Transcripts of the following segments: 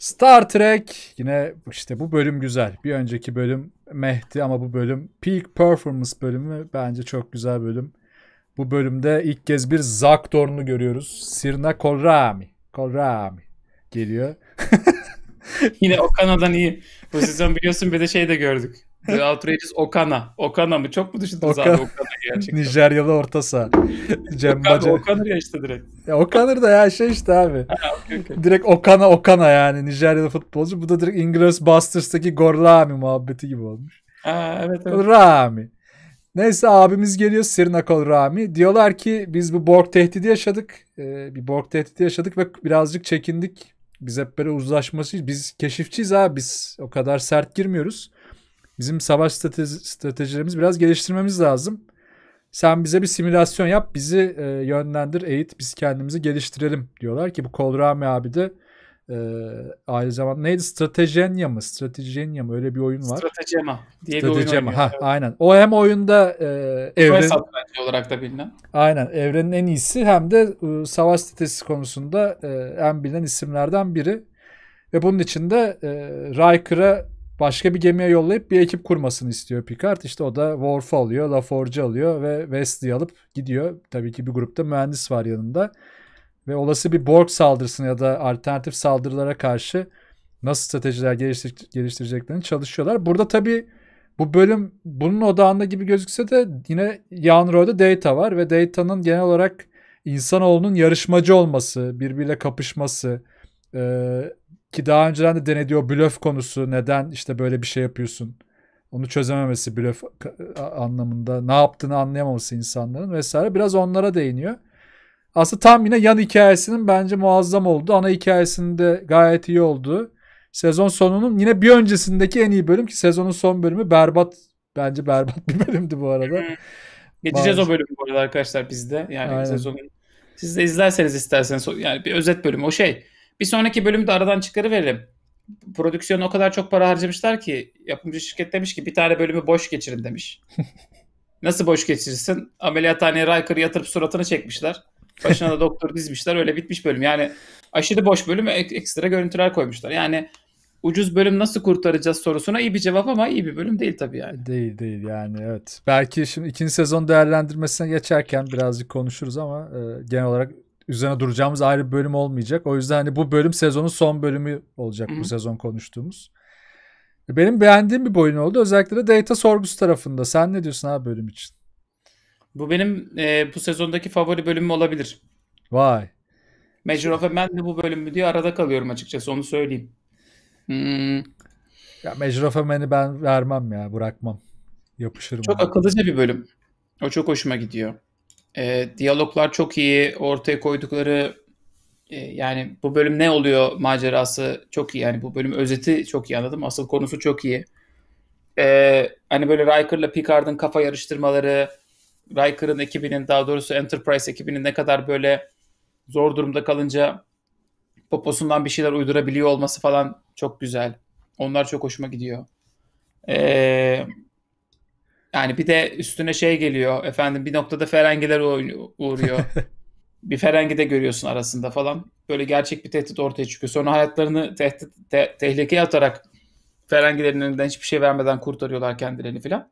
Star Trek yine işte bu bölüm güzel. Bir önceki bölüm mehti ama bu bölüm Peak Performance bölümü bence çok güzel bölüm. Bu bölümde ilk kez bir Zak Zakdorn'u görüyoruz. Sirna Kolrami. Kolrami geliyor. yine o kanadan iyi bu pozisyon biliyorsun bir de şey de gördük. The Outrageous Okana. Okana mı? Çok mu düşündünüz Okan... abi Okana gerçekten? Nijeryalı orta saha. Cem Baca. Okanır ya işte direkt. Ya Okanır da ya şey işte abi. okay, okay. Direkt Okana Okana yani Nijeryalı futbolcu. Bu da direkt Inglourious Busters'taki Gorlami muhabbeti gibi olmuş. Ha, evet, evet. Rami. Neyse abimiz geliyor Sirnakol Rami. Diyorlar ki biz bu Borg tehdidi yaşadık. Ee, bir Borg tehdidi yaşadık ve birazcık çekindik. Biz hep böyle uzlaşmasıyız. Biz keşifçiyiz abi. Biz o kadar sert girmiyoruz. Bizim savaş strateji, stratejilerimiz biraz geliştirmemiz lazım. Sen bize bir simülasyon yap, bizi e, yönlendir, eğit, biz kendimizi geliştirelim diyorlar ki bu Kolrami abi de e, aynı zaman neydi? Stratejenya mı? Stratejenya mı? Öyle bir oyun var. Stratejema diye Stratejema. bir oyun oynuyor. Ha, aynen. O hem oyunda e, evren... olarak da bilinen. Aynen. Evrenin en iyisi hem de e, savaş stratejisi konusunda e, en bilinen isimlerden biri. Ve bunun için de e, Riker'a başka bir gemiye yollayıp bir ekip kurmasını istiyor Picard. İşte o da Worf'u alıyor, LaForge'u alıyor ve Wesley'i alıp gidiyor. Tabii ki bir grupta mühendis var yanında. Ve olası bir Borg saldırısına ya da alternatif saldırılara karşı nasıl stratejiler geliştir geliştireceklerini çalışıyorlar. Burada tabii bu bölüm bunun odağında gibi gözükse de yine yan rolde Data var ve Data'nın genel olarak insanoğlunun yarışmacı olması, birbiriyle kapışması, e, ki daha önceden de denedi o blöf konusu neden işte böyle bir şey yapıyorsun. Onu çözememesi blöf anlamında ne yaptığını anlayamaması insanların vesaire biraz onlara değiniyor. Aslında tam yine yan hikayesinin bence muazzam oldu. Ana hikayesinde gayet iyi oldu. Sezon sonunun yine bir öncesindeki en iyi bölüm ki sezonun son bölümü berbat. Bence berbat bir bölümdü bu arada. Geçeceğiz o bölümü bu arada arkadaşlar bizde. Yani Aynen. sezonun siz de izlerseniz isterseniz yani bir özet bölümü o şey bir sonraki bölümde aradan çıkarıverelim. Prodüksiyona o kadar çok para harcamışlar ki yapımcı şirket demiş ki bir tane bölümü boş geçirin demiş. Nasıl boş geçirirsin? Ameliyathaneye Riker'ı yatırıp suratını çekmişler. Başına da doktor dizmişler. Öyle bitmiş bölüm. Yani aşırı boş bölüm. ek- ekstra görüntüler koymuşlar. Yani ucuz bölüm nasıl kurtaracağız sorusuna iyi bir cevap ama iyi bir bölüm değil tabii yani. Değil değil yani evet. Belki şimdi ikinci sezon değerlendirmesine geçerken birazcık konuşuruz ama e, genel olarak üzerine duracağımız ayrı bir bölüm olmayacak. O yüzden hani bu bölüm sezonun son bölümü olacak hı bu sezon konuştuğumuz. E, benim beğendiğim bir oyun oldu. Özellikle de data sorgusu tarafında. Sen ne diyorsun abi bölüm için? Bu benim e, bu sezondaki favori bölümüm olabilir. Vay. Measure of a Man de bu bölüm mü diye arada kalıyorum açıkçası onu söyleyeyim. Hmm. Ya Measure of a Man'i ben vermem ya bırakmam. Yapışırım. Çok abi. akıllıca bir bölüm. O çok hoşuma gidiyor. E, diyaloglar çok iyi. Ortaya koydukları e, yani bu bölüm ne oluyor macerası çok iyi. Yani bu bölüm özeti çok iyi anladım. Asıl konusu çok iyi. E, hani böyle Riker'la Picard'ın kafa yarıştırmaları, Riker'ın ekibinin daha doğrusu Enterprise ekibinin ne kadar böyle zor durumda kalınca poposundan bir şeyler uydurabiliyor olması falan çok güzel. Onlar çok hoşuma gidiyor. Eee yani bir de üstüne şey geliyor efendim bir noktada Ferengiler uğruyor. bir Ferengi de görüyorsun arasında falan. Böyle gerçek bir tehdit ortaya çıkıyor. Sonra hayatlarını tehdit, te, tehlikeye atarak Ferengilerin önünden hiçbir şey vermeden kurtarıyorlar kendilerini filan.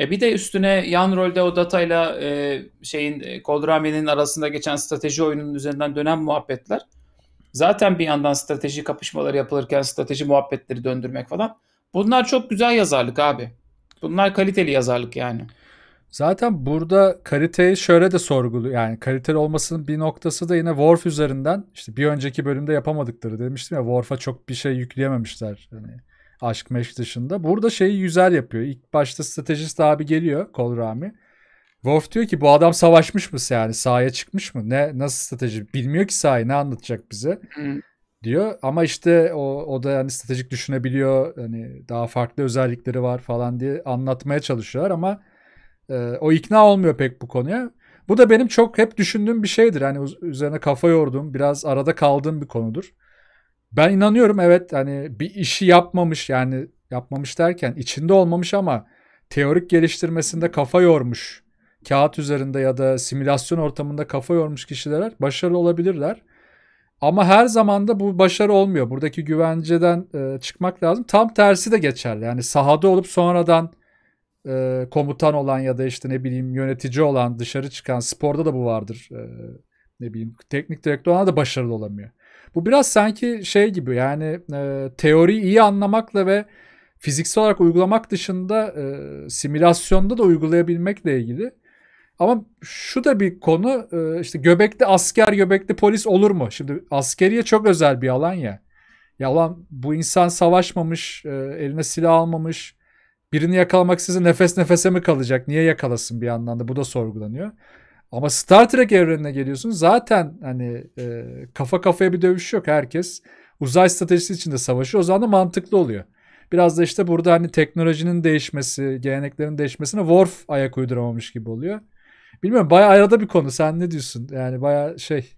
E bir de üstüne yan rolde o datayla e, şeyin Koldrami'nin e, arasında geçen strateji oyununun üzerinden dönen muhabbetler. Zaten bir yandan strateji kapışmaları yapılırken strateji muhabbetleri döndürmek falan. Bunlar çok güzel yazarlık abi. Bunlar kaliteli yazarlık yani. Zaten burada kaliteyi şöyle de sorgulu yani kaliteli olmasının bir noktası da yine Worf üzerinden işte bir önceki bölümde yapamadıkları demiştim ya Worf'a çok bir şey yükleyememişler. Hani aşk meşk dışında. Burada şeyi güzel yapıyor. İlk başta stratejist abi geliyor Kolrami. Worf diyor ki bu adam savaşmış mı yani sahaya çıkmış mı? Ne nasıl strateji? Bilmiyor ki sahayı ne anlatacak bize diyor. Ama işte o, o da yani stratejik düşünebiliyor. Hani daha farklı özellikleri var falan diye anlatmaya çalışıyorlar ama e, o ikna olmuyor pek bu konuya. Bu da benim çok hep düşündüğüm bir şeydir. Hani üzerine kafa yorduğum, biraz arada kaldığım bir konudur. Ben inanıyorum evet hani bir işi yapmamış yani yapmamış derken içinde olmamış ama teorik geliştirmesinde kafa yormuş. Kağıt üzerinde ya da simülasyon ortamında kafa yormuş kişiler başarılı olabilirler. Ama her zaman da bu başarı olmuyor. Buradaki güvenceden e, çıkmak lazım. Tam tersi de geçerli. Yani sahada olup sonradan e, komutan olan ya da işte ne bileyim yönetici olan dışarı çıkan sporda da bu vardır. E, ne bileyim teknik direktör olan da başarılı olamıyor. Bu biraz sanki şey gibi yani e, teoriyi iyi anlamakla ve fiziksel olarak uygulamak dışında e, simülasyonda da uygulayabilmekle ilgili ama şu da bir konu e, işte göbekli asker göbekli polis olur mu? Şimdi askeriye çok özel bir alan ya. Yalan bu insan savaşmamış, e, eline silah almamış. Birini yakalamak size nefes nefese mi kalacak? Niye yakalasın bir anlamda? Bu da sorgulanıyor. Ama Star Trek evrenine geliyorsun. Zaten hani e, kafa kafaya bir dövüş yok. Herkes uzay stratejisi içinde savaşıyor. O zaman da mantıklı oluyor. Biraz da işte burada hani teknolojinin değişmesi, geleneklerin değişmesine Worf ayak uyduramamış gibi oluyor. Bilmiyorum bayağı arada bir konu. Sen ne diyorsun? Yani bayağı şey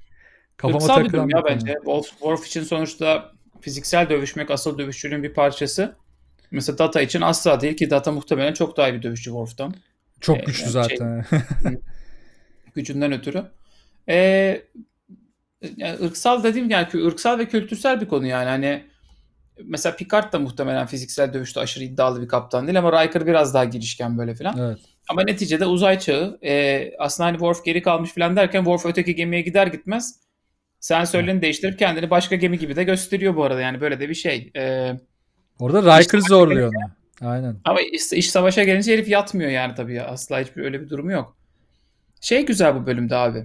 kafama Irksal takılan bir ya bence. Wolf, Wolf için sonuçta fiziksel dövüşmek asıl dövüşçülüğün bir parçası. Mesela Data için asla değil ki Data muhtemelen çok daha iyi bir dövüşçü Wolf'tan. Çok ee, güçlü yani zaten. Şey, gücünden ötürü. Ee, yani ırksal dediğim yani ırksal ve kültürsel bir konu yani. Hani mesela Picard da muhtemelen fiziksel dövüşte aşırı iddialı bir kaptan değil ama Riker biraz daha girişken böyle filan. Evet. Ama neticede uzay çağı e, aslında hani Worf geri kalmış falan derken Worf öteki gemiye gider gitmez sensörlerini değiştirip kendini başka gemi gibi de gösteriyor bu arada yani böyle de bir şey. E, Orada Riker zorluyor onu. Aynen. Ama iş, iş savaşa gelince herif yatmıyor yani tabii asla hiçbir öyle bir durumu yok. Şey güzel bu bölümde abi.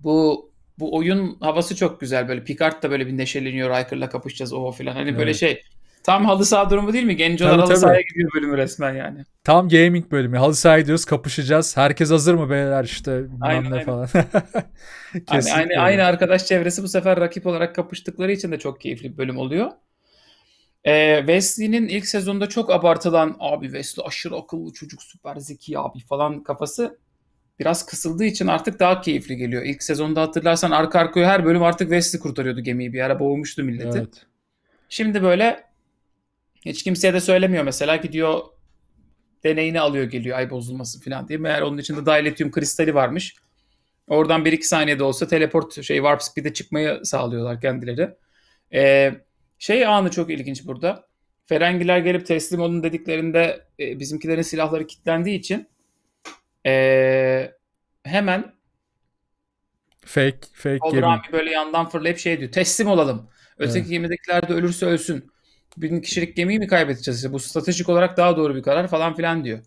Bu bu oyun havası çok güzel böyle Picard da böyle bir neşeleniyor Riker'la kapışacağız o filan hani evet. böyle şey Tam halı saha durumu değil mi? Gencolar tabii, halı tabii. sahaya gidiyor bölümü resmen yani. Tam gaming bölümü. Halı sahaya gidiyoruz kapışacağız. Herkes hazır mı beyler işte aynen, aynen. falan. aynı, aynı, aynı arkadaş çevresi bu sefer rakip olarak kapıştıkları için de çok keyifli bir bölüm oluyor. Ee, Wesley'nin ilk sezonda çok abartılan abi Wesley aşırı akıllı çocuk süper zeki abi falan kafası biraz kısıldığı için artık daha keyifli geliyor. İlk sezonda hatırlarsan arka arkaya her bölüm artık Wesley kurtarıyordu gemiyi bir ara boğulmuştu milleti. Evet. Şimdi böyle hiç kimseye de söylemiyor mesela ki diyor deneyini alıyor geliyor ay bozulması falan diye. Meğer onun içinde dailetyum kristali varmış. Oradan 1-2 saniyede olsa teleport şey warp speed'e çıkmayı sağlıyorlar kendileri. Ee, şey anı çok ilginç burada. Ferengiler gelip teslim olun dediklerinde e, bizimkilerin silahları kilitlendiği için e, hemen fake fake Olrami böyle yandan fırlayıp şey diyor teslim olalım. Öteki evet. gemidekiler de ölürse ölsün bin kişilik gemiyi mi kaybedeceğiz? Bu stratejik olarak daha doğru bir karar falan filan diyor.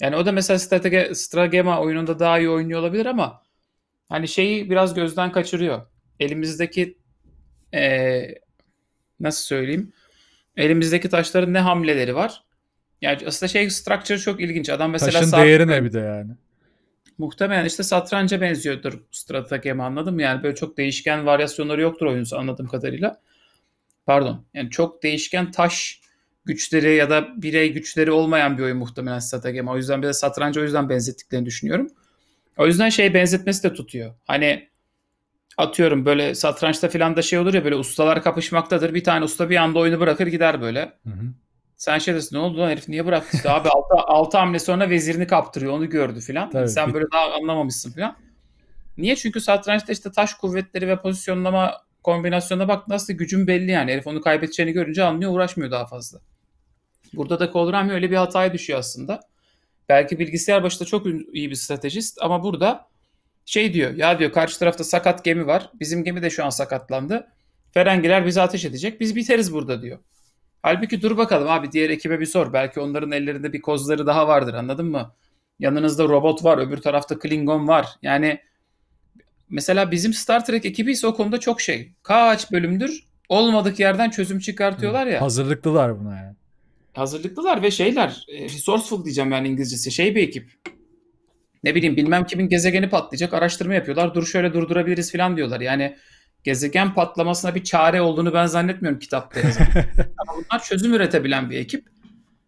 Yani o da mesela stratege, stratagema oyununda daha iyi oynuyor olabilir ama hani şeyi biraz gözden kaçırıyor. Elimizdeki ee, nasıl söyleyeyim? Elimizdeki taşların ne hamleleri var? Yani aslında şey structure çok ilginç. Adam mesela Taşın değeri ne bir de yani? Muhtemelen işte satranca benziyordur stratagema anladım yani böyle çok değişken varyasyonları yoktur oyunun anladığım kadarıyla pardon yani çok değişken taş güçleri ya da birey güçleri olmayan bir oyun muhtemelen stratejim. O yüzden bir de satranca o yüzden benzettiklerini düşünüyorum. O yüzden şey benzetmesi de tutuyor. Hani atıyorum böyle satrançta filan da şey olur ya böyle ustalar kapışmaktadır. Bir tane usta bir anda oyunu bırakır gider böyle. Hı hı. Sen şey dersin ne oldu lan herif niye bıraktı? İşte abi 6, hamle sonra vezirini kaptırıyor onu gördü filan. Tabii. Sen böyle daha anlamamışsın filan. Niye? Çünkü satrançta işte taş kuvvetleri ve pozisyonlama kombinasyona bak nasıl gücüm belli yani. Herif onu kaybedeceğini görünce anlıyor uğraşmıyor daha fazla. Burada da Cole Rami öyle bir hataya düşüyor aslında. Belki bilgisayar başında çok iyi bir stratejist ama burada şey diyor ya diyor karşı tarafta sakat gemi var. Bizim gemi de şu an sakatlandı. Ferengiler bizi ateş edecek. Biz biteriz burada diyor. Halbuki dur bakalım abi diğer ekibe bir sor. Belki onların ellerinde bir kozları daha vardır anladın mı? Yanınızda robot var, öbür tarafta Klingon var. Yani Mesela bizim Star Trek ekibi ise o konuda çok şey. Kaç bölümdür olmadık yerden çözüm çıkartıyorlar ya. Hazırlıklılar buna yani. Hazırlıklılar ve şeyler e, resourceful diyeceğim yani İngilizcesi şey bir ekip. Ne bileyim bilmem kimin gezegeni patlayacak araştırma yapıyorlar dur şöyle durdurabiliriz falan diyorlar. Yani gezegen patlamasına bir çare olduğunu ben zannetmiyorum kitapta yazan. Ama bunlar çözüm üretebilen bir ekip.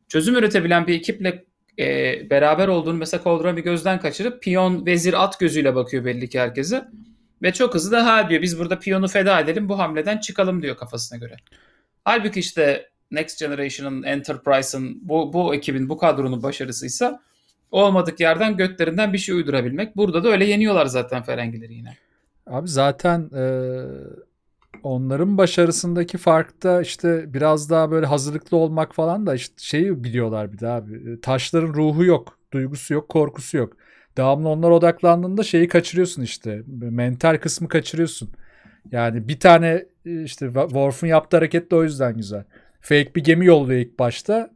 Çözüm üretebilen bir ekiple e, beraber olduğunu mesela bir gözden kaçırıp piyon vezir at gözüyle bakıyor belli ki herkese. Ve çok hızlı da ha diyor biz burada piyonu feda edelim bu hamleden çıkalım diyor kafasına göre. Halbuki işte Next Generation'ın, Enterprise'ın bu, bu ekibin, bu kadronun başarısıysa olmadık yerden götlerinden bir şey uydurabilmek. Burada da öyle yeniyorlar zaten Ferengileri yine. Abi zaten e, onların başarısındaki fark da işte biraz daha böyle hazırlıklı olmak falan da işte şeyi biliyorlar bir daha e, Taşların ruhu yok, duygusu yok, korkusu yok. Devamlı onlar odaklandığında şeyi kaçırıyorsun işte. E, mental kısmı kaçırıyorsun. Yani bir tane e, işte Worf'un yaptığı hareket de o yüzden güzel. Fake bir gemi yolluyor ilk başta.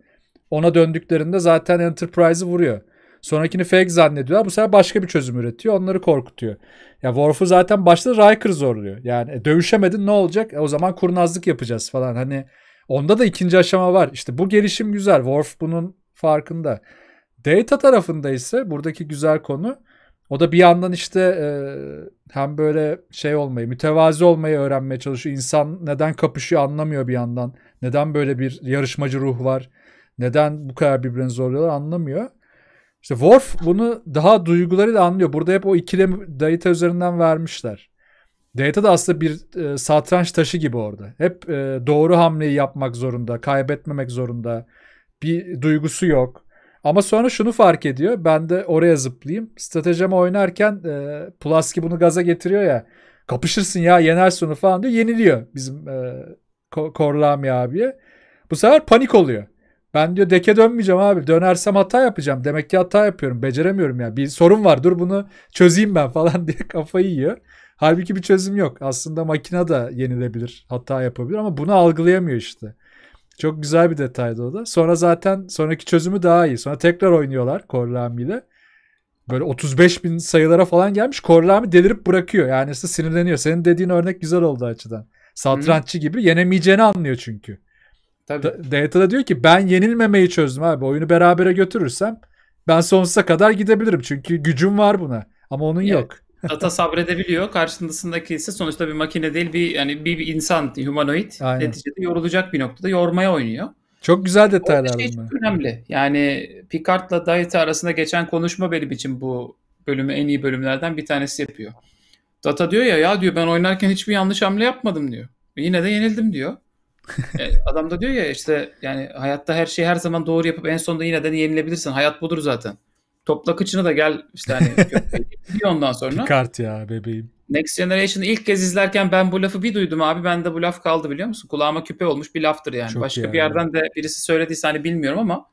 Ona döndüklerinde zaten Enterprise'ı vuruyor. Sonrakini fake zannediyorlar. Bu sefer başka bir çözüm üretiyor. Onları korkutuyor. Ya Worf'u zaten başta Riker zorluyor. Yani e, dövüşemedin ne olacak? E, o zaman kurnazlık yapacağız falan. Hani onda da ikinci aşama var. İşte bu gelişim güzel. Worf bunun farkında. Data tarafında ise buradaki güzel konu o da bir yandan işte e, hem böyle şey olmayı, mütevazi olmayı öğrenmeye çalışıyor. İnsan neden kapışıyor anlamıyor bir yandan. Neden böyle bir yarışmacı ruh var? Neden bu kadar birbirini zorluyorlar anlamıyor. İşte Worf bunu daha duygularıyla anlıyor. Burada hep o ikilem Data üzerinden vermişler. Data da aslında bir e, satranç taşı gibi orada. Hep e, doğru hamleyi yapmak zorunda, kaybetmemek zorunda. Bir duygusu yok. Ama sonra şunu fark ediyor. Ben de oraya zıplayayım. Stratejimi oynarken e, Pulaski bunu gaza getiriyor ya. Kapışırsın ya yenersin onu falan diyor. Yeniliyor bizim e, Korlami abiye. Bu sefer panik oluyor. Ben diyor deke dönmeyeceğim abi. Dönersem hata yapacağım. Demek ki hata yapıyorum. Beceremiyorum ya. Bir sorun var. Dur bunu çözeyim ben falan diye kafayı yiyor. Halbuki bir çözüm yok. Aslında makine da yenilebilir. Hata yapabilir ama bunu algılayamıyor işte. Çok güzel bir detaydı o da. Sonra zaten sonraki çözümü daha iyi. Sonra tekrar oynuyorlar Korlami ile. Böyle 35 bin sayılara falan gelmiş. Korlami delirip bırakıyor. Yani işte sinirleniyor. Senin dediğin örnek güzel oldu açıdan. Satranççı gibi yenemeyeceğini anlıyor çünkü. Tabii. Da, Data da diyor ki ben yenilmemeyi çözdüm abi. Oyunu berabere götürürsem ben sonsuza kadar gidebilirim. Çünkü gücüm var buna. Ama onun evet. yok. Data sabredebiliyor. Karşısındaki ise sonuçta bir makine değil bir yani bir, bir insan humanoid. Aynen. Neticede yorulacak bir noktada yormaya oynuyor. Çok güzel detaylar şey bunlar. önemli. Yani Picard'la Data arasında geçen konuşma benim için bu bölümü en iyi bölümlerden bir tanesi yapıyor. Data diyor ya ya diyor ben oynarken hiçbir yanlış hamle yapmadım diyor. Yine de yenildim diyor. E, adam da diyor ya işte yani hayatta her şeyi her zaman doğru yapıp en sonunda yine de yenilebilirsin. Hayat budur zaten. Topla kıçını da gel işte hani diyor ondan sonra. Picard ya bebeğim. Next Generation'ı ilk kez izlerken ben bu lafı bir duydum abi. Bende bu laf kaldı biliyor musun? Kulağıma küpe olmuş bir laftır yani. Çok Başka yani. bir yerden de birisi söylediyse hani bilmiyorum ama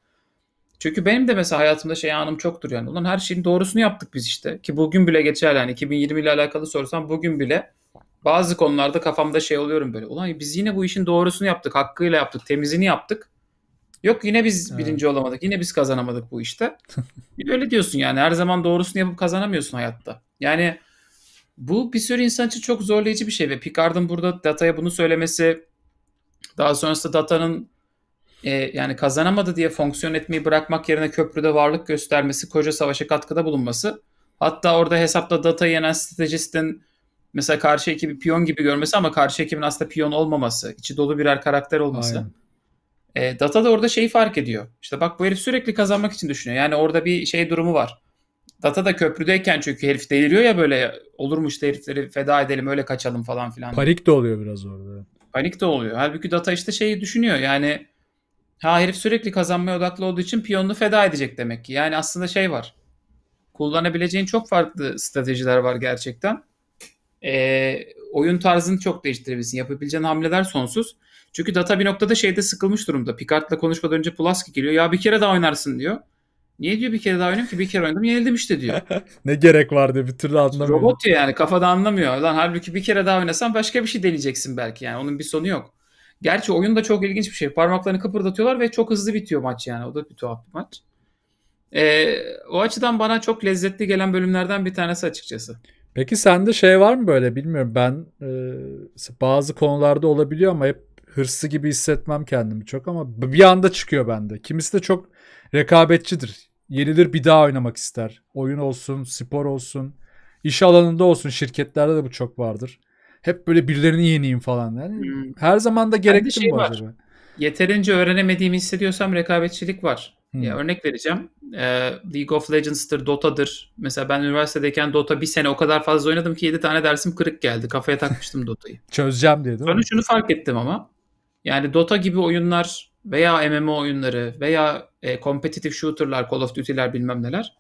çünkü benim de mesela hayatımda şey anım çoktur yani. Ulan her şeyin doğrusunu yaptık biz işte. Ki bugün bile geçerli yani 2020 ile alakalı sorsam bugün bile bazı konularda kafamda şey oluyorum böyle. Ulan biz yine bu işin doğrusunu yaptık, hakkıyla yaptık, temizini yaptık. Yok yine biz evet. birinci olamadık, yine biz kazanamadık bu işte. Öyle diyorsun yani her zaman doğrusunu yapıp kazanamıyorsun hayatta. Yani bu bir sürü insan için çok zorlayıcı bir şey ve Picard'ın burada Data'ya bunu söylemesi daha sonrasında Data'nın e, yani kazanamadı diye fonksiyon etmeyi bırakmak yerine köprüde varlık göstermesi, koca savaşa katkıda bulunması. Hatta orada hesapta Data'yı yenen stratejistin mesela karşı ekibi piyon gibi görmesi ama karşı ekibin aslında piyon olmaması, içi dolu birer karakter olması. E, Data da orada şeyi fark ediyor. İşte bak bu herif sürekli kazanmak için düşünüyor. Yani orada bir şey durumu var. Data da köprüdeyken çünkü herif deliriyor ya böyle olurmuş da herifleri feda edelim öyle kaçalım falan filan. Panik de oluyor biraz orada. Panik de oluyor. Halbuki Data işte şeyi düşünüyor yani ha herif sürekli kazanmaya odaklı olduğu için piyonunu feda edecek demek ki. Yani aslında şey var. Kullanabileceğin çok farklı stratejiler var gerçekten e, oyun tarzını çok değiştirebilirsin. Yapabileceğin hamleler sonsuz. Çünkü Data bir noktada şeyde sıkılmış durumda. Picard'la konuşmadan önce Pulaski geliyor. Ya bir kere daha oynarsın diyor. Niye diyor bir kere daha oynuyorum ki bir kere oynadım yenildim işte diyor. ne gerek var diyor bir türlü anlamıyor. Robot diyor yani kafada anlamıyor. Lan halbuki bir kere daha oynasan başka bir şey deneyeceksin belki yani onun bir sonu yok. Gerçi oyun da çok ilginç bir şey. Parmaklarını kıpırdatıyorlar ve çok hızlı bitiyor maç yani. O da bir tuhaf bir maç. Ee, o açıdan bana çok lezzetli gelen bölümlerden bir tanesi açıkçası. Peki sende şey var mı böyle bilmiyorum ben e, bazı konularda olabiliyor ama hep hırsı gibi hissetmem kendimi çok ama bir anda çıkıyor bende. Kimisi de çok rekabetçidir. Yenilir bir daha oynamak ister. Oyun olsun, spor olsun, iş alanında olsun şirketlerde de bu çok vardır. Hep böyle birilerini yeneyim falan. Yani hmm. Her zaman da gerekli şey mi var. acaba? Yeterince öğrenemediğimi hissediyorsam rekabetçilik var. Ya hmm. örnek vereceğim. E, League of Legends'tır, Dota'dır. Mesela ben üniversitedeyken Dota bir sene o kadar fazla oynadım ki 7 tane dersim kırık geldi. Kafaya takmıştım Dota'yı. Çözeceğim diye değil Sonra şunu fark ettim ama. Yani Dota gibi oyunlar veya MMO oyunları veya e, competitive shooter'lar, Call of Duty'ler bilmem neler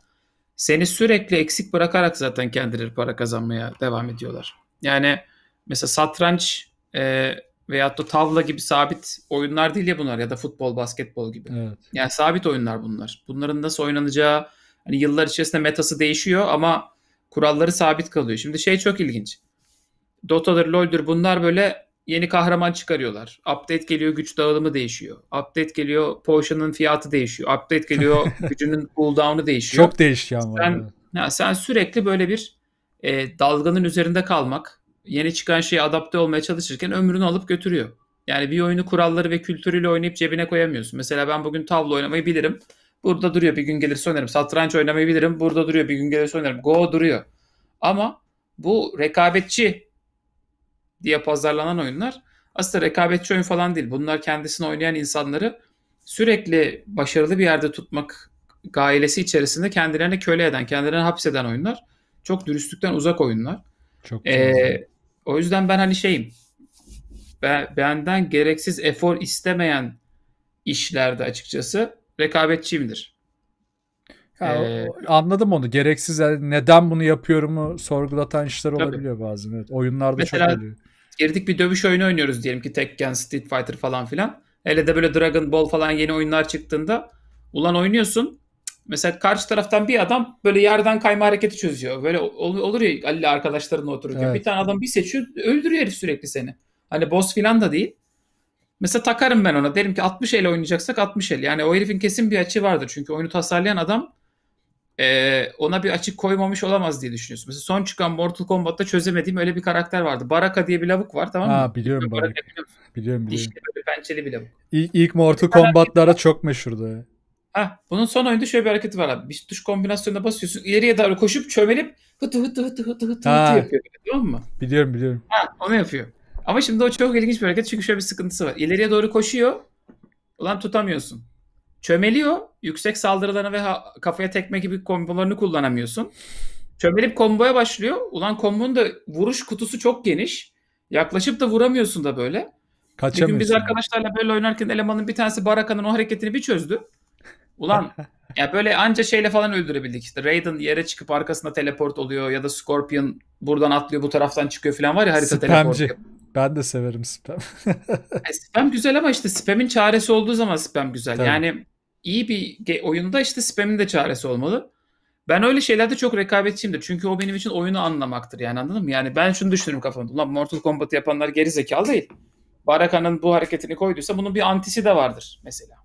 seni sürekli eksik bırakarak zaten kendileri para kazanmaya devam ediyorlar. Yani mesela satranç e, veyahut da tavla gibi sabit oyunlar değil ya bunlar ya da futbol, basketbol gibi. Evet. Yani sabit oyunlar bunlar. Bunların nasıl oynanacağı hani yıllar içerisinde metası değişiyor ama kuralları sabit kalıyor. Şimdi şey çok ilginç. Dota'dır, LoL'dür bunlar böyle yeni kahraman çıkarıyorlar. Update geliyor güç dağılımı değişiyor. Update geliyor potion'ın fiyatı değişiyor. Update geliyor gücünün cooldown'u değişiyor. Çok değişiyor ama. Sen, ya, sen sürekli böyle bir e, dalganın üzerinde kalmak yeni çıkan şeye adapte olmaya çalışırken ömrünü alıp götürüyor. Yani bir oyunu kuralları ve kültürüyle oynayıp cebine koyamıyorsun. Mesela ben bugün tavla oynamayı bilirim. Burada duruyor bir gün gelir, oynarım. Satranç oynamayı bilirim. Burada duruyor bir gün gelir, oynarım. Go duruyor. Ama bu rekabetçi diye pazarlanan oyunlar aslında rekabetçi oyun falan değil. Bunlar kendisini oynayan insanları sürekli başarılı bir yerde tutmak gailesi içerisinde kendilerini köle eden, kendilerini hapseden oyunlar. Çok dürüstlükten uzak oyunlar. Çok ee, o yüzden ben hani şeyim. Ben, benden gereksiz efor istemeyen işlerde açıkçası rekabetçiyimdir. Ya, ee, anladım onu. Gereksiz neden bunu yapıyorumu sorgulatan işler tabii. olabiliyor bazen. Evet, oyunlarda Mesela, çok oluyor. Girdik bir dövüş oyunu oynuyoruz diyelim ki Tekken, Street Fighter falan filan. Hele de böyle Dragon Ball falan yeni oyunlar çıktığında ulan oynuyorsun Mesela karşı taraftan bir adam böyle yerden kayma hareketi çözüyor. Böyle olur ya Ali arkadaşlarınla otururken. Evet. Bir tane adam bir seçiyor öldürüyor herif sürekli seni. Hani boss filan da değil. Mesela takarım ben ona. Derim ki 60 el oynayacaksak 60 el. Yani o herifin kesin bir açığı vardır. Çünkü oyunu tasarlayan adam e, ona bir açık koymamış olamaz diye düşünüyorsun. Mesela son çıkan Mortal Kombat'ta çözemediğim öyle bir karakter vardı. Baraka diye bir lavuk var tamam mı? Ha, biliyorum Baraka. Biliyorum biliyorum. Dişli böyle pençeli bir lavuk. İlk, ilk Mortal Kombat'lara çok meşhurdu. Ha, bunun son oyunda şöyle bir hareketi var abi. Bir tuş kombinasyonuna basıyorsun. ileriye doğru koşup çömelip hıtı hıtı hıtı hıtı hıtı, ha. yapıyor. Tamam musun? Biliyorum biliyorum. Ha, onu yapıyor. Ama şimdi o çok ilginç bir hareket çünkü şöyle bir sıkıntısı var. İleriye doğru koşuyor. Ulan tutamıyorsun. Çömeliyor. Yüksek saldırılarına ve kafaya tekme gibi kombolarını kullanamıyorsun. Çömelip komboya başlıyor. Ulan kombonun da vuruş kutusu çok geniş. Yaklaşıp da vuramıyorsun da böyle. Bir gün biz arkadaşlarla böyle oynarken elemanın bir tanesi Baraka'nın o hareketini bir çözdü. Ulan ya böyle anca şeyle falan öldürebildik. İşte Raiden yere çıkıp arkasında teleport oluyor ya da Scorpion buradan atlıyor bu taraftan çıkıyor falan var ya harita Spamci. teleport. Ben de severim spam. yani e, spam güzel ama işte spamin çaresi olduğu zaman spam güzel. Tabii. Yani iyi bir oyunda işte spamin de çaresi olmalı. Ben öyle şeylerde çok rekabetçiyimdir. Çünkü o benim için oyunu anlamaktır yani anladın mı? Yani ben şunu düşünürüm kafamda. Ulan Mortal Kombat yapanlar geri zekalı değil. Baraka'nın bu hareketini koyduysa bunun bir antisi de vardır mesela.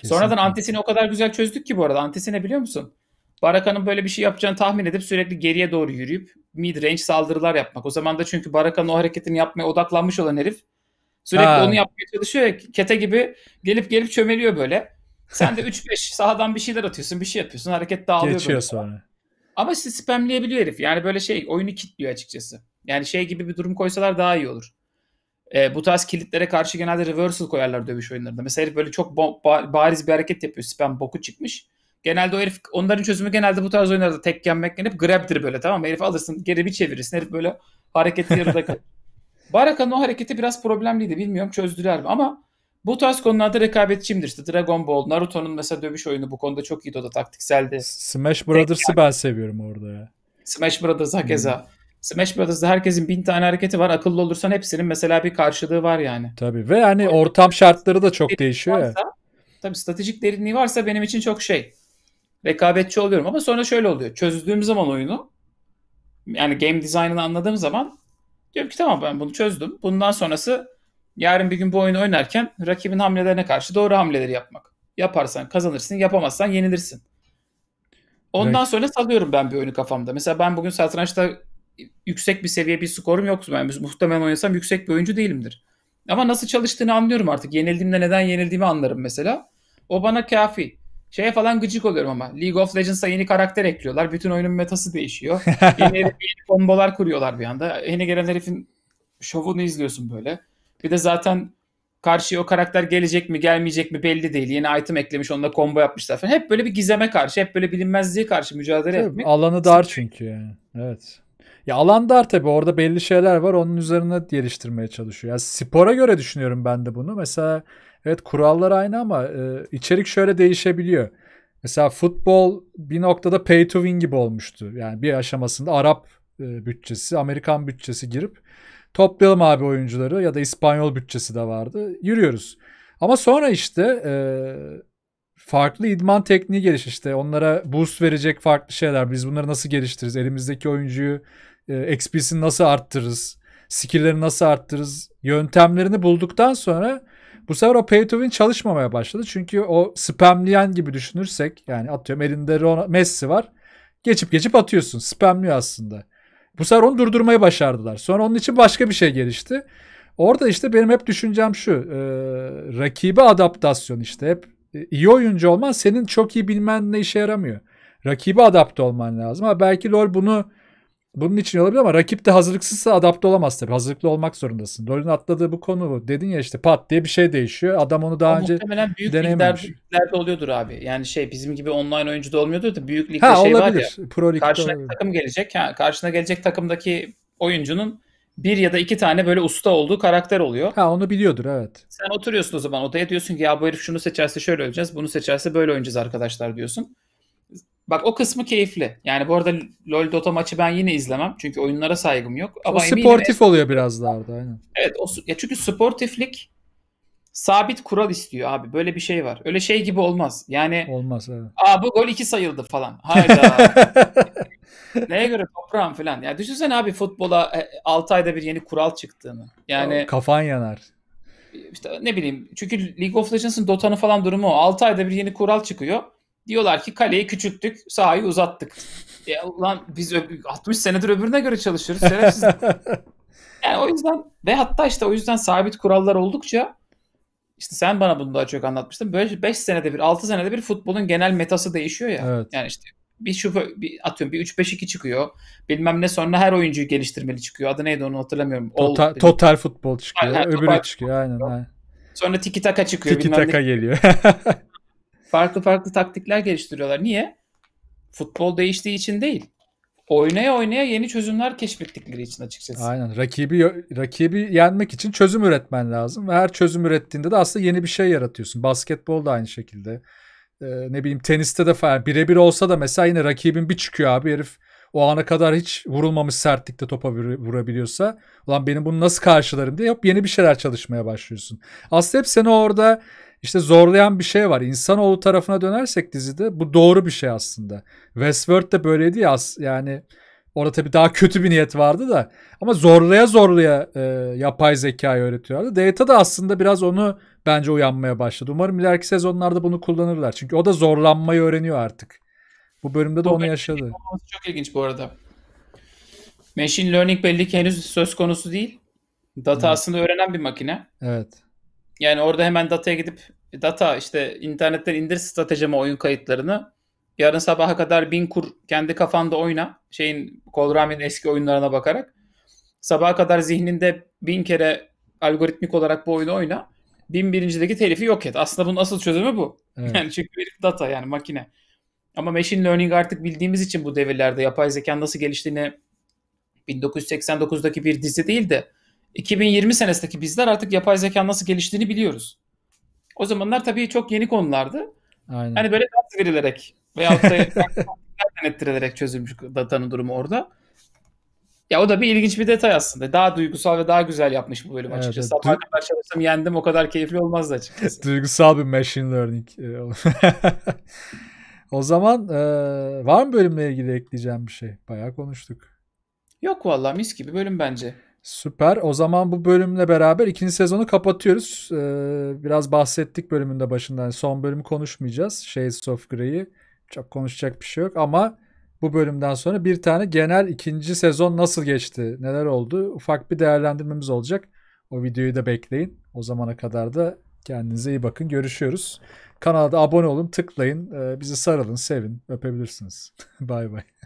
Kesinlikle. Sonradan antesini o kadar güzel çözdük ki bu arada. Antesine biliyor musun? Baraka'nın böyle bir şey yapacağını tahmin edip sürekli geriye doğru yürüyüp mid range saldırılar yapmak. O zaman da çünkü Baraka'nın o hareketini yapmaya odaklanmış olan herif sürekli ha. onu yapmaya çalışıyor ya kete gibi gelip gelip çömeliyor böyle. Sen de 3-5 sahadan bir şeyler atıyorsun, bir şey yapıyorsun. Hareket dağılıyor Geçiyor sonra. Ama sizi spamleyebiliyor herif. Yani böyle şey oyunu kitliyor açıkçası. Yani şey gibi bir durum koysalar daha iyi olur. E, bu tarz kilitlere karşı genelde reversal koyarlar dövüş oyunlarında. Mesela herif böyle çok ba- bariz bir hareket yapıyor. Spam boku çıkmış. Genelde o herif onların çözümü genelde bu tarz oyunlarda tek yenmek yenip grab'dir böyle tamam mı? Herif alırsın geri bir çevirirsin. Herif böyle hareketi yarıda kalır. Baraka'nın o hareketi biraz problemliydi. Bilmiyorum çözdüler mi ama bu tarz konularda rekabetçiyimdir. İşte Dragon Ball, Naruto'nun mesela dövüş oyunu bu konuda çok iyi, o da taktikseldi. Smash Brothers'ı ben seviyorum orada ya. Smash Brothers'a keza. Hmm. Smash Brothers'da herkesin bin tane hareketi var. Akıllı olursan hepsinin mesela bir karşılığı var yani. Tabii ve yani ortam şartları da çok değişiyor varsa, ya. Tabii stratejik derinliği varsa benim için çok şey. Rekabetçi oluyorum ama sonra şöyle oluyor. Çözdüğüm zaman oyunu yani game design'ını anladığım zaman diyorum ki tamam ben bunu çözdüm. Bundan sonrası yarın bir gün bu oyunu oynarken rakibin hamlelerine karşı doğru hamleleri yapmak. Yaparsan kazanırsın, yapamazsan yenilirsin. Ondan evet. sonra salıyorum ben bir oyunu kafamda. Mesela ben bugün satrançta yüksek bir seviye bir skorum yok. Yani muhtemelen oynasam yüksek bir oyuncu değilimdir. Ama nasıl çalıştığını anlıyorum artık. Yenildiğimde neden yenildiğimi anlarım mesela. O bana kafi. Şeye falan gıcık oluyorum ama. League of Legends'a yeni karakter ekliyorlar. Bütün oyunun metası değişiyor. yeni, yeni bombalar kuruyorlar bir anda. Yeni gelen herifin şovunu izliyorsun böyle. Bir de zaten karşıya o karakter gelecek mi gelmeyecek mi belli değil. Yeni item eklemiş onunla combo yapmışlar falan. Hep böyle bir gizeme karşı, hep böyle bilinmezliğe karşı mücadele Tabii, etmek. Alanı dar çünkü yani. Evet. Ya alan dar tabii orada belli şeyler var onun üzerine geliştirmeye çalışıyor. Yani spora göre düşünüyorum ben de bunu. Mesela evet kurallar aynı ama e, içerik şöyle değişebiliyor. Mesela futbol bir noktada pay to win gibi olmuştu. Yani bir aşamasında Arap e, bütçesi, Amerikan bütçesi girip toplayalım abi oyuncuları ya da İspanyol bütçesi de vardı. Yürüyoruz. Ama sonra işte e, farklı idman tekniği geliş işte onlara boost verecek farklı şeyler. Biz bunları nasıl geliştiririz? Elimizdeki oyuncuyu e, XP'sini nasıl arttırırız, skill'leri nasıl arttırırız yöntemlerini bulduktan sonra bu sefer o pay to win çalışmamaya başladı. Çünkü o spamleyen gibi düşünürsek yani atıyorum elinde Ron Messi var. Geçip geçip atıyorsun. Spamliyor aslında. Bu sefer onu durdurmayı başardılar. Sonra onun için başka bir şey gelişti. Orada işte benim hep düşüncem şu. E, rakibe adaptasyon işte. Hep e, iyi oyuncu olman senin çok iyi bilmen ne işe yaramıyor. Rakibe adapte olman lazım. Ha belki LoL bunu bunun için olabilir ama rakip de hazırlıksızsa adapte olamaz tabii. Hazırlıklı olmak zorundasın. LoL'ün atladığı bu konu bu. Dedin ya işte pat diye bir şey değişiyor. Adam onu daha o önce muhtemelen büyük denememiş. liglerde oluyordur abi. Yani şey bizim gibi online oyuncu da olmuyordur da büyük ligde ha, şey olabilir. var ya. Pro ligde karşına olabilir. takım gelecek. Ha, karşına gelecek takımdaki oyuncunun bir ya da iki tane böyle usta olduğu karakter oluyor. Ha onu biliyordur evet. Sen oturuyorsun o zaman odaya diyorsun ki ya bu herif şunu seçerse şöyle öleceğiz. Bunu seçerse böyle oynayacağız arkadaşlar diyorsun. Bak o kısmı keyifli. Yani bu arada LoL Dota maçı ben yine izlemem. Çünkü oyunlara saygım yok. Ama o sportif eminim, oluyor biraz daha da. Aynen. Evet o, ya çünkü sportiflik sabit kural istiyor abi. Böyle bir şey var. Öyle şey gibi olmaz. Yani olmaz evet. Aa bu gol iki sayıldı falan. Hayda. Neye göre toprağım falan. Ya düşünsene abi futbola 6 e, ayda bir yeni kural çıktığını. Yani ya, kafan yanar. İşte ne bileyim. Çünkü League of Legends'ın Dota'nın falan durumu o. 6 ayda bir yeni kural çıkıyor. Diyorlar ki kaleyi küçülttük, sahayı uzattık. Ya e, ulan biz 60 senedir öbürüne göre çalışıyoruz. yani o yüzden ve hatta işte o yüzden sabit kurallar oldukça işte sen bana bunu daha çok anlatmıştın. Böyle 5 senede bir, 6 senede bir futbolun genel metası değişiyor ya. Evet. Yani işte bir şu bir atıyorum bir 3 5 2 çıkıyor. Bilmem ne sonra her oyuncuyu geliştirmeli çıkıyor. Adı neydi onu hatırlamıyorum. Total, All, total futbol çıkıyor. Aynen, Öbürü çıkıyor aynen. Sonra tiki taka çıkıyor. Tiki taka geliyor. farklı farklı taktikler geliştiriyorlar. Niye? Futbol değiştiği için değil. Oynaya oynaya yeni çözümler keşfettikleri için açıkçası. Aynen. Rakibi rakibi yenmek için çözüm üretmen lazım ve her çözüm ürettiğinde de aslında yeni bir şey yaratıyorsun. Basketbol da aynı şekilde. Ee, ne bileyim teniste de falan birebir olsa da mesela yine rakibin bir çıkıyor abi herif o ana kadar hiç vurulmamış sertlikte topa vurabiliyorsa ulan benim bunu nasıl karşılarım diye hop yeni bir şeyler çalışmaya başlıyorsun. Aslında hep seni orada işte zorlayan bir şey var. İnsanoğlu tarafına dönersek dizide bu doğru bir şey aslında. Westworld de böyleydi ya yani orada tabii daha kötü bir niyet vardı da ama zorlaya zorlaya e, yapay zekayı öğretiyorlardı. Data da aslında biraz onu bence uyanmaya başladı. Umarım ileriki sezonlarda bunu kullanırlar. Çünkü o da zorlanmayı öğreniyor artık. Bu bölümde de bu onu yaşadı. Çok ilginç bu arada. Machine learning belli ki henüz söz konusu değil. Data evet. aslında öğrenen bir makine. Evet. Yani orada hemen dataya gidip data işte internetten indir stratejime oyun kayıtlarını. Yarın sabaha kadar bin kur kendi kafanda oyna. Şeyin Kolrami'nin eski oyunlarına bakarak. Sabaha kadar zihninde bin kere algoritmik olarak bu oyunu oyna. Bin birincideki telifi yok et. Aslında bunun asıl çözümü bu. Evet. Yani çünkü bir data yani makine. Ama machine learning artık bildiğimiz için bu devirlerde yapay zeka nasıl geliştiğini 1989'daki bir dizi değil de 2020 senesindeki bizler artık yapay zeka nasıl geliştiğini biliyoruz. O zamanlar tabii çok yeni konulardı. Aynen. Hani böyle dans verilerek veya da denettirilerek çözülmüş datanın durumu orada. Ya o da bir ilginç bir detay aslında. Daha duygusal ve daha güzel yapmış bu bölüm evet, açıkçası. Evet. Du- kadar çalışsam yendim o kadar keyifli olmazdı açıkçası. duygusal bir machine learning. E, o zaman e, var mı bölümle ilgili ekleyeceğim bir şey? Bayağı konuştuk. Yok vallahi mis gibi bölüm bence. Süper. O zaman bu bölümle beraber ikinci sezonu kapatıyoruz. Ee, biraz bahsettik bölümünde başından. son bölümü konuşmayacağız. Shades of Grey'i. Çok konuşacak bir şey yok ama bu bölümden sonra bir tane genel ikinci sezon nasıl geçti, neler oldu ufak bir değerlendirmemiz olacak. O videoyu da bekleyin. O zamana kadar da kendinize iyi bakın. Görüşüyoruz. Kanalda abone olun, tıklayın, ee, bizi sarılın, sevin, öpebilirsiniz. bay bay.